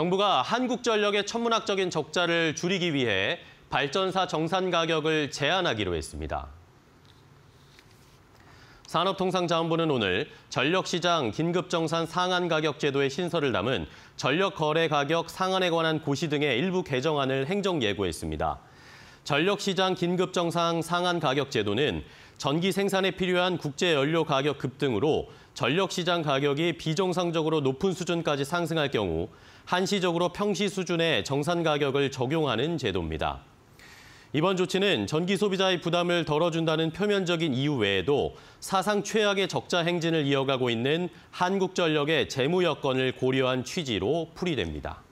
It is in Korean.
정부가 한국전력의 천문학적인 적자를 줄이기 위해 발전사 정산 가격을 제한하기로 했습니다. 산업통상자원부는 오늘 전력시장 긴급정산 상한 가격 제도의 신설을 담은 전력거래가격 상한에 관한 고시 등의 일부 개정안을 행정 예고했습니다. 전력시장 긴급정상 상한 가격 제도는 전기 생산에 필요한 국제 연료 가격 급등으로 전력시장 가격이 비정상적으로 높은 수준까지 상승할 경우 한시적으로 평시 수준의 정산 가격을 적용하는 제도입니다. 이번 조치는 전기 소비자의 부담을 덜어준다는 표면적인 이유 외에도 사상 최악의 적자 행진을 이어가고 있는 한국전력의 재무 여건을 고려한 취지로 풀이됩니다.